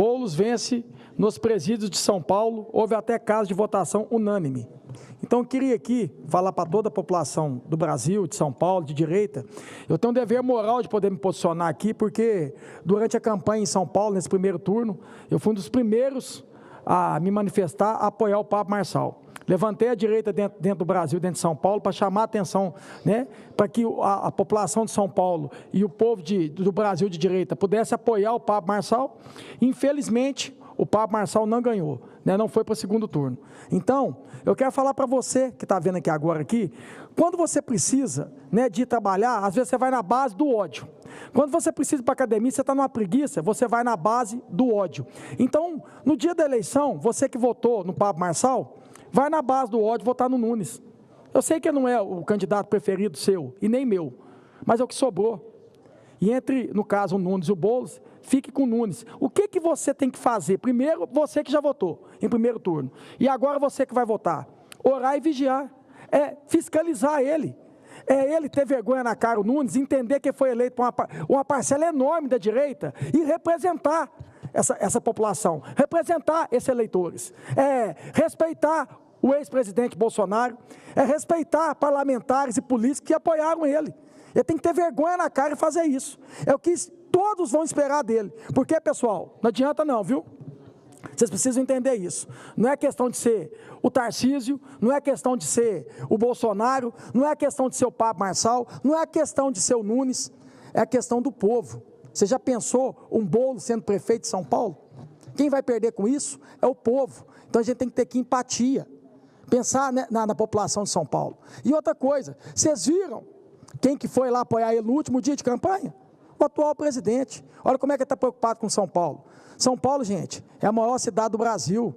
Boulos vence nos presídios de São Paulo, houve até caso de votação unânime. Então, eu queria aqui falar para toda a população do Brasil, de São Paulo, de direita. Eu tenho um dever moral de poder me posicionar aqui, porque durante a campanha em São Paulo, nesse primeiro turno, eu fui um dos primeiros a me manifestar, a apoiar o Pablo Marçal. Levantei a direita dentro, dentro do Brasil, dentro de São Paulo, para chamar a atenção, né? para que a, a, população de São Paulo e o povo de, do Brasil de direita pudesse apoiar o Pablo Marçal. Infelizmente, o Pablo Marçal não ganhou, né? não foi para o segundo turno. Então, eu quero falar para você que está vendo aqui agora aqui, quando você precisa né, de trabalhar, às vezes você vai na base do ódio. Quando você precisa ir para a academia, você está numa preguiça, você vai na base do ódio. Então, no dia da eleição, você que votou no Pablo Marçal, Vai na base do ódio votar no Nunes. Eu sei que não é o candidato preferido seu, e nem meu, mas é o que sobrou. E entre, no caso, o Nunes e o Boulos, fique com o Nunes. O que, que você tem que fazer? Primeiro, você que já votou em primeiro turno, e agora você que vai votar. Orar e vigiar. É fiscalizar ele. É ele ter vergonha na cara, o Nunes, entender que foi eleito por uma, uma parcela enorme da direita e representar essa, essa população, representar esses eleitores, é respeitar o ex-presidente Bolsonaro, é respeitar parlamentares e políticos que apoiaram ele. Ele tem que ter vergonha na cara e fazer isso. É o que todos vão esperar dele. Porque, pessoal, não adianta não, viu? Vocês precisam entender isso. Não é questão de ser o Tarcísio, não é questão de ser o Bolsonaro, não é questão de ser o Pablo Marçal, não é questão de ser o Nunes, é a questão do povo. Você já pensou um bolo sendo prefeito de São Paulo? Quem vai perder com isso é o povo. Então a gente tem que ter que empatia, pensar né, na, na, população de São Paulo. E outra coisa, vocês viram quem que foi lá apoiar ele no último dia de campanha? O atual presidente. Olha como é que ele está preocupado com São Paulo. São Paulo, gente, é a maior cidade do Brasil.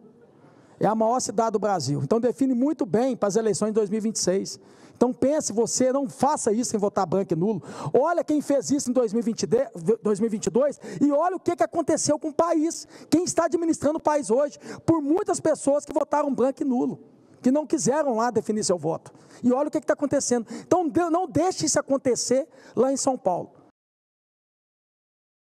É a maior cidade do Brasil. Então define muito bem para as eleições de 2026. Então pense você, não faça isso em votar branco e nulo. Olha quem fez isso em 2022 e olha o que aconteceu com o país. Quem está administrando o país hoje, por muitas pessoas que votaram branco e nulo que não quiseram lá definir seu voto. E olha o que está acontecendo. Então, não deixe isso acontecer lá em São Paulo.